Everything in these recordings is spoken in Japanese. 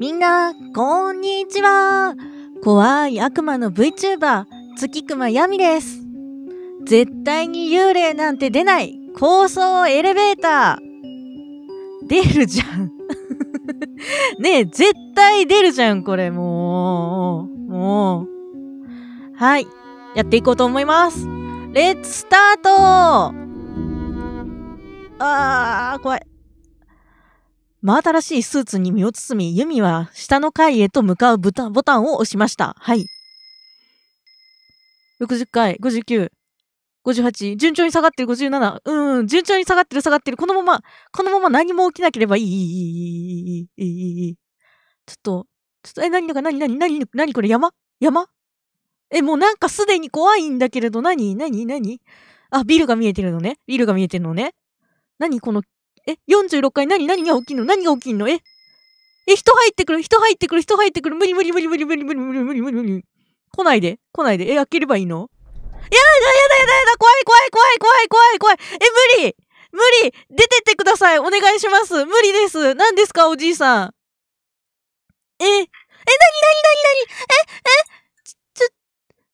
みんな、こんにちは怖い悪魔の VTuber、月熊やみです。絶対に幽霊なんて出ない高層エレベーター出るじゃん ねえ、絶対出るじゃん、これ、もう。もう。はい。やっていこうと思います。レッツスタートあー、怖い。真新しいスーツに身を包み、ユミは下の階へと向かうボタンボタンを押しました。はい。60回、59、58、順調に下がってる57、うん、順調に下がってる下がってる、このまま、このまま何も起きなければいい、いい、いい、いい、いい、いい。ちょっと、ちょっと、え、何だか、何、何、何、何これ、山山え、もうなんかすでに怖いんだけれど、何何何あ、ビルが見えてるのね。ビルが見えてるのね。何このえ、46階何何が起きんの何が起きんのええ、人入ってくる人入ってくる人入ってくる無理無理無理無理無理無理無理無理無理無理来ないで来ないで。え、開ければいいのやだやだやだやだ怖い怖い怖い怖い怖い怖いえ、無理無理出てってくださいお願いします無理です何ですかおじいさんえ、え、なになになになにえ、え、ち、ちょ、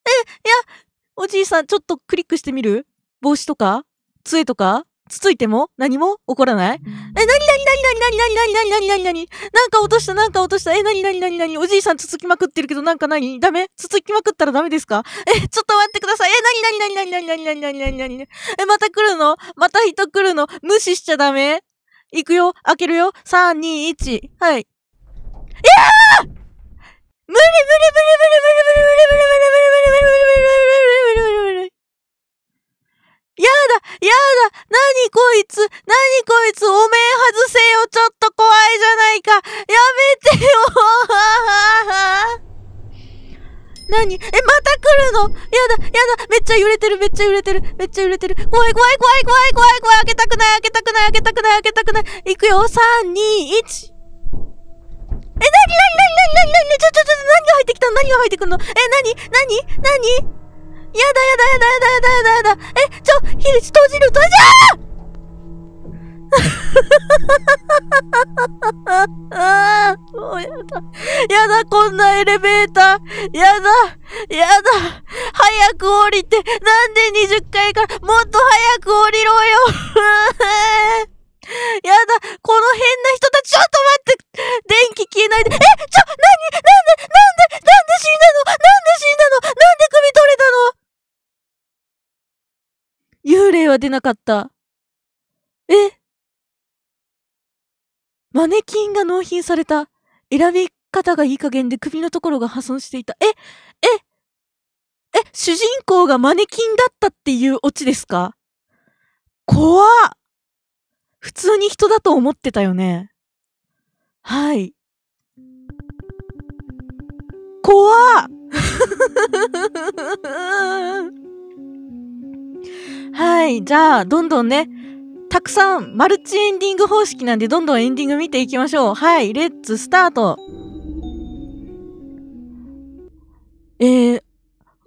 え、いや、おじいさん、ちょっとクリックしてみる帽子とか杖とかつついても何も起こらないえ、なになになになになになになになになになんか落とした、なんか落とした。え、なになになになにおじいさんつつきまくってるけど、なんか何ダメつつきまくったらダメですかえ、ちょっと待ってください。え、なになになになになになになになになにえ、また来るのまた人来るの無視しちゃダメ行くよ開けるよ !3、2、1。はい。いやー無理無理無理無理無理無理無理無理無理無理無理無理無理無理無理無理やだやだなにこいつなにこいつおめえ外せよちょっと怖いじゃないかやめてよなに え、また来るのやだやだめっちゃ揺れてるめっちゃ揺れてるめっちゃ揺れてる怖い怖い怖い怖い怖い怖い開けたくない開けたくない開けたくない開けたくない行くよ !3、2、1! え、なになになになになにちょちょちょ、何が入ってきたの何が入ってくるのえ、なになになにだやだやだやだやだやだやだえ、ちょ、火ル閉じる閉じるあ もうやだ。やだ、こんなエレベーター。やだ、やだ。早く降りて。なんで20階から、もっと早く降りろよ。やだ、この変な人たち、ちょっと待って。電気消えないで。え、ちょ、なになんで、なんで、なんで死んだのなんで死んだのなんで首取れたの幽霊は出なかった。えマネキンが納品された。選び方がいい加減で首のところが破損していた。えええ、主人公がマネキンだったっていうオチですか怖っ普通に人だと思ってたよね。はい。怖っ はい。じゃあ、どんどんね、たくさんマルチエンディング方式なんで、どんどんエンディング見ていきましょう。はい。レッツスタート。えー、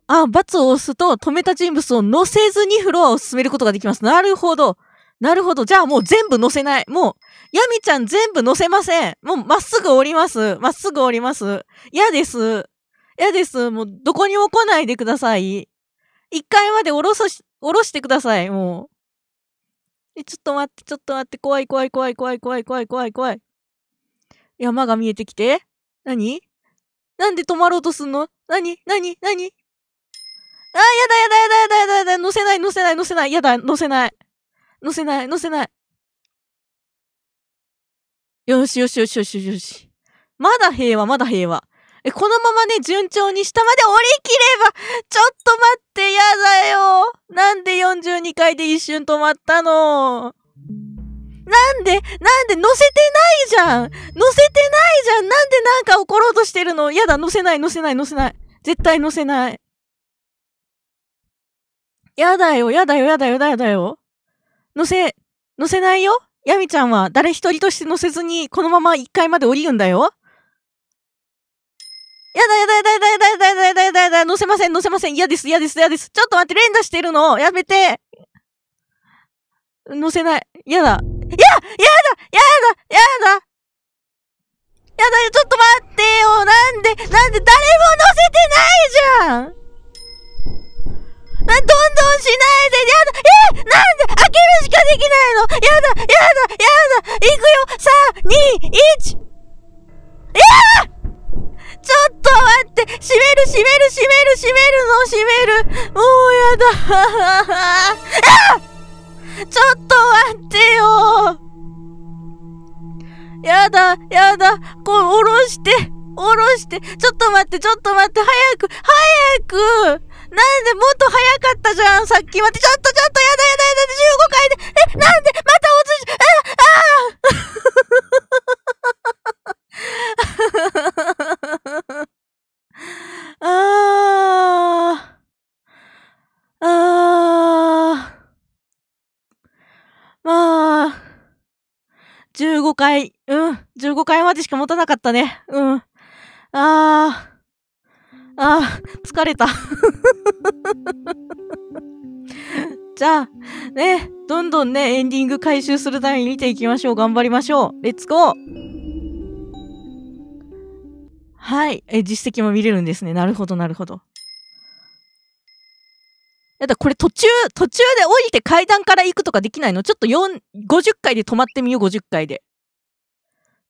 あ、×を押すと止めた人物を乗せずにフロアを進めることができます。なるほど。なるほど。じゃあもう全部乗せない。もう、ヤミちゃん全部乗せません。もうまっすぐ降ります。まっすぐ降ります。嫌です。嫌です。もうどこにも来ないでください。一回までおろそし、おろしてください、もう。え、ちょっと待って、ちょっと待って、怖い怖い怖い怖い怖い怖い怖い怖い。山が見えてきて。何なんで止まろうとすんの何何何あ、やだやだやだやだやだやだ、乗せない乗せない乗せない、やだ、乗せない。乗せない乗せない。よしよしよしよしよし。まだ平和、まだ平和。え、このままね、順調に下まで降りきれば、ちょっと待って、やだよ。なんで42回で一瞬止まったのなんで、なんで乗せてないじゃん乗せてないじゃんなんでなんか怒ろうとしてるのやだ、乗せない、乗せない、乗せない。絶対乗せない。やだよ、やだよ、やだよ、やだよ。乗せ、乗せないよ。ヤミちゃんは誰一人として乗せずに、このまま1階まで降りるんだよ。やだやだやだやだやだやだやだやだやだやだ、乗せません乗せません。嫌です、嫌です、嫌です。ちょっと待って、連打してるの。やめて。乗せない。嫌だ。ややだ嫌だ嫌だ嫌だやだよ、ちょっと待ってよなんで、なんで誰も乗せてないじゃんな、どんどんしないでやだえなんで開けるしかできないのやだやだやだ行くよ !3、2、1! やだちょっと待って閉める閉める閉める閉めるの閉めるもうやだちょっと待ってよやだやだこう、おろしておろしてちょっと待ってちょっと待って早く早くなんでもっと早かったじゃんさっきまでちょっとちょっとやだやだやだ15回でえなんでまた落ちああ15回、うん、15回までしか持たなかったね。うん。ああ、あ疲れた。じゃあ、ね、どんどんね、エンディング回収するために見ていきましょう。頑張りましょう。レッツゴーはい。え、実績も見れるんですね。なるほど、なるほど。っだ、これ途中、途中で降りて階段から行くとかできないのちょっと4、50回で止まってみよう、50回で。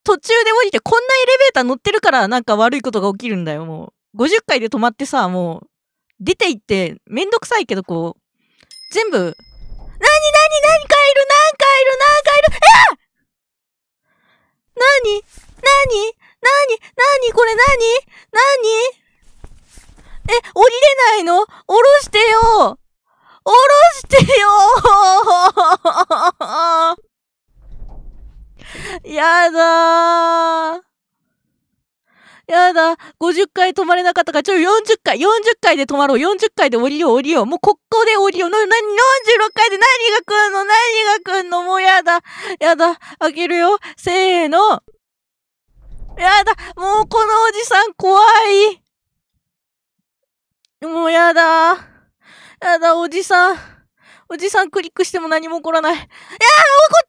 途中で降りて、こんなエレベーター乗ってるからなんか悪いことが起きるんだよ、もう。50回で止まってさ、もう、出て行って、めんどくさいけど、こう、全部、なになに何かいる何かいる何かいるえなになになになにこれなになにえ、降りれないの降ろしてよおろしてよやだーやだ。50回止まれなかったから、ちょ、40回、40回で止まろう。40回で降りよう、降りよう。もうここで降りよう。な、な、46回で何が来んの何が来んのもうやだ。やだ。開けるよ。せーの。やだ。もうこのおじさん怖い。もうやだ。やだ、おじさん。おじさんクリックしても何も起こらない。いやー、怒っ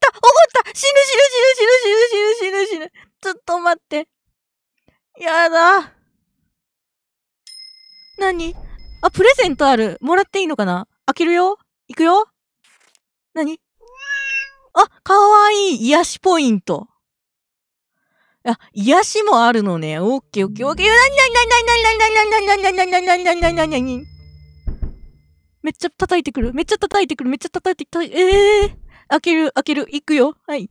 た怒った死ぬ死ぬ死ぬ死ぬ死ぬ死ぬ死ぬちょっと待って。やだ。何あ、プレゼントある。もらっていいのかな開けるよ行くよ何あ、かわいい癒しポイント。あ、癒しもあるのね。オッケーオッケーオッケー。なになになになになになになになになになになになになになにめっちゃ叩いてくる。めっちゃ叩いてくる。めっちゃ叩いてくる。ええー、開ける、開ける。行くよ。はい。なに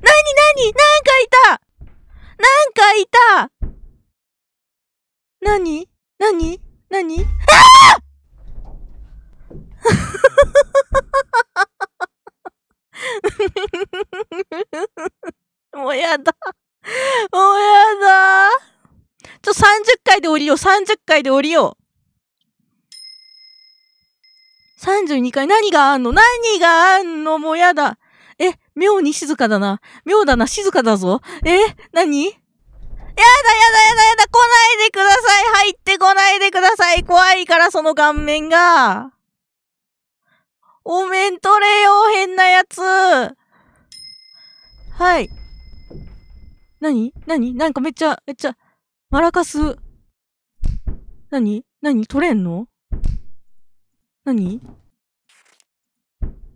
なになんかいたなんかいたなになになにああ もうやだ。もうやだ。ちょ、30回で降りよう。30回で降りよう。32階何があんの何があんのもうやだ。え、妙に静かだな。妙だな、静かだぞ。え、何やだやだやだやだ来ないでください入ってこないでください怖いからその顔面がお面取れよ変なやつはい。何何なんかめっちゃ、めっちゃ、マラカス。何何取れんの何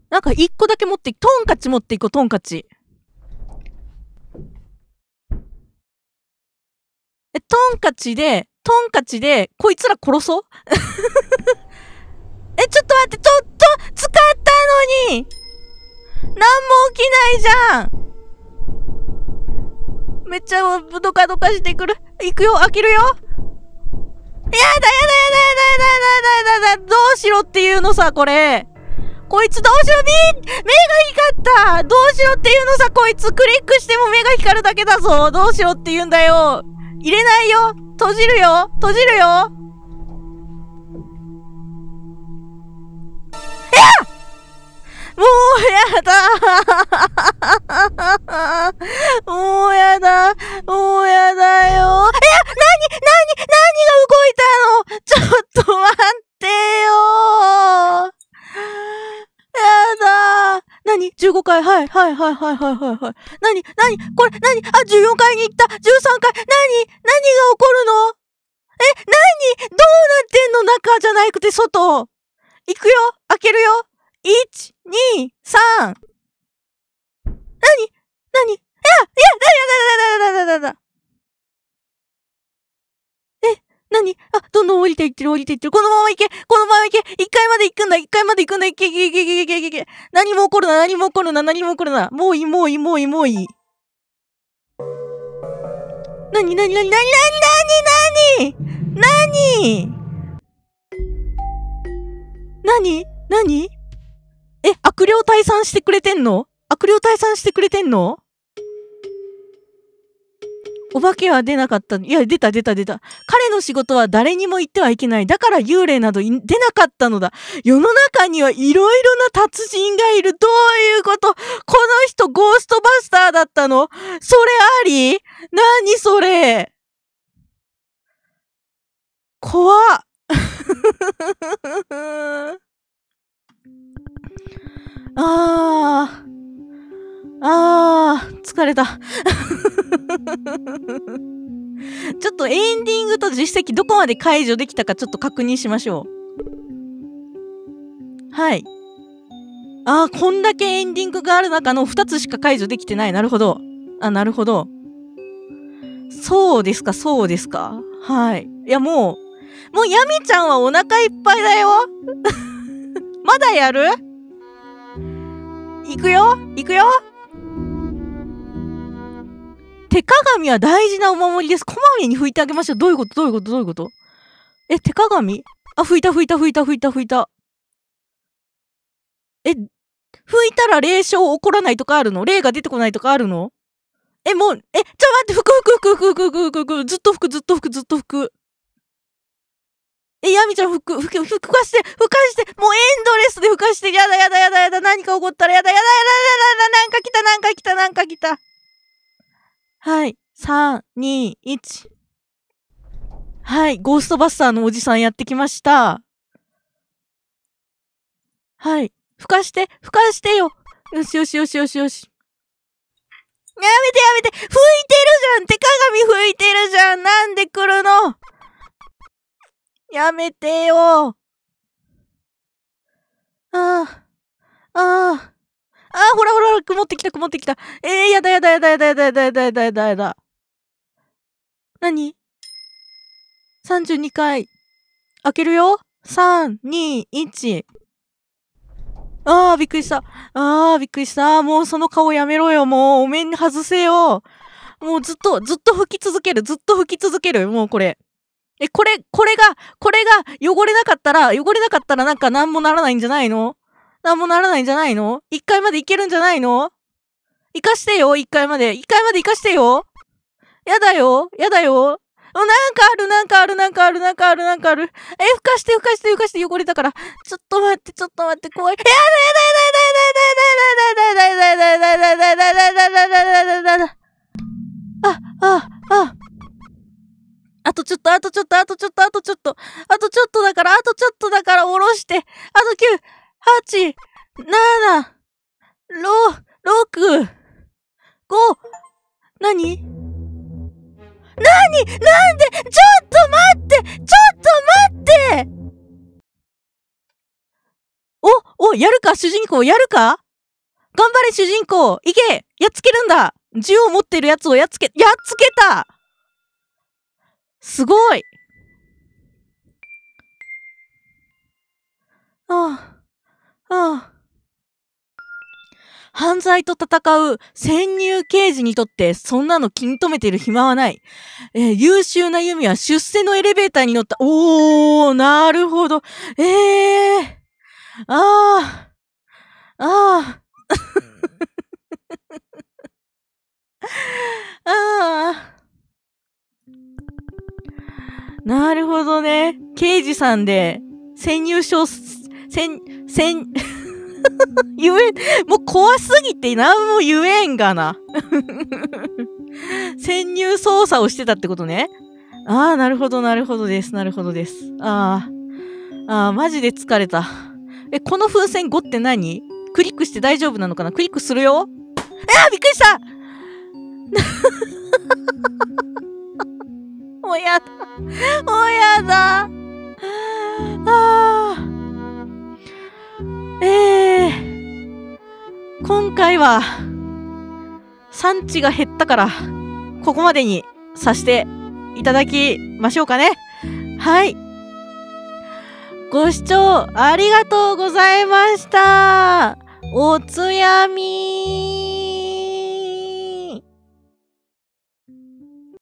なんか一個だけ持ってトンカチ持っていこう、トンカチ。え、トンカチで、トンカチで、こいつら殺そう え、ちょっと待って、ちょっと、使ったのに何も起きないじゃんめっちゃどかどかしてくる。行くよ、開けるよやだやだやだやだやだやだやだどうしろっていうのさ、これ。こいつどうしろ目、目が光ったどうしろっていうのさ、こいつクリックしても目が光るだけだぞどうしろって言うんだよ入れないよ閉じるよ閉じるよえやもうやだはい、はい、はい、はい、はい、はい、はい。なに、なに、これ、なに、あ、14階に行った !13 階なに何が起こるのえ、なにどうなってんの中じゃなくて外行くよ開けるよ !1、2、3! なになにいやいやだだだだだだだだ何あ、どんどん降りていってる、降りていってる。このまま行けこのまま行け一回まで行くんだ一回まで行くんだ行け行け行け行け行け行け何も起こるな何も起こるな何も起こるなもういい、もういい、もういい、もういい。なになになになになになになになにえ、悪霊退散してくれてんの悪霊退散してくれてんのお化けは出なかった。いや、出た出た出た。彼の仕事は誰にも言ってはいけない。だから幽霊など出なかったのだ。世の中にはいろいろな達人がいる。どういうことこの人ゴーストバスターだったのそれあり何それ怖っ ああ。ああ、疲れた。ちょっとエンディングと実績どこまで解除できたかちょっと確認しましょう。はい。ああ、こんだけエンディングがある中の2つしか解除できてない。なるほど。あ、なるほど。そうですか、そうですか。はい。いや、もう、もうヤミちゃんはお腹いっぱいだよ。まだやる行くよ行くよ手鏡は大事なお守りです。こまめに拭いてあげましょう。どういうことどういうことどういうことえ、手鏡あ、拭いた拭いた拭いた拭いた拭いた。え、拭いたら霊障起こらないとかあるの霊が出てこないとかあるのえ、もう、え、ちょ待って、拭く拭く拭く拭く拭く拭くずっと拭くずっと拭くずっと拭く。え、やみちゃん、拭く、拭く、ふかして、拭かして、もうエンドレスで拭かして、やだやだやだやだ、何か起こったらやだやだやだやだ、なんか来た、なんか来た、なんか来た。はい。3、2、1。はい。ゴーストバスターのおじさんやってきました。はい。ふかして、ふかしてよ。よしよしよしよしよし。やめてやめて拭いてるじゃん手鏡拭いてるじゃんなんで来るのやめてよああ、ああ。あ、ほらほら、曇ってきた、曇ってきた。えー、やだやだやだやだやだやだやだやだやだやだ。何 ?32 回。開けるよ。3、2、1。ああ、びっくりした。ああ、びっくりした。もうその顔やめろよ。もう、お面外せよ。もうずっと、ずっと吹き続ける。ずっと吹き続ける。もうこれ。え、これ、これが、これが汚れなかったら、汚れなかったらなんか何もならないんじゃないのなんもならないんじゃないの一回までいけるんじゃないの生かしてよ、一回まで。一回まで生かしてよ。やだよ、やだよ。なんかある、なんかある、なんかある、なんかある、なんかある。え、ふかして、ふかして、ふかして、汚れたから。ちょっと待って、ちょっと待って、怖い。やだやだやだやだやだやだやだやだやだやだやだやだやだやだあ、やだあとちょっと、あとちょっと、あとちょっと、あとちょっと。あとちょっとだから、あとちょっとだから、おろして。あと9、八、七、六、六、五、何何なんでちょっと待ってちょっと待ってお、お、やるか主人公やるか頑張れ主人公いけやっつけるんだ銃を持ってるやつをやっつけ、やっつけたすごいああ。ああ。犯罪と戦う潜入刑事にとってそんなの気に留めてる暇はない。えー、優秀な弓は出世のエレベーターに乗った。おー、なるほど。ええー、ああ、ああ、ああ。なるほどね。刑事さんで潜入小、潜、せん、言え、もう怖すぎて何も言えんがな。潜入捜査をしてたってことね。ああ、なるほど、なるほどです、なるほどです。ああ、ああ、マジで疲れた。え、この風船5って何クリックして大丈夫なのかなクリックするよえー、びっくりした もうやだ。もうやだ。ああ。えー、今回は、産地が減ったから、ここまでにさせていただきましょうかね。はい。ご視聴ありがとうございました。おつやみ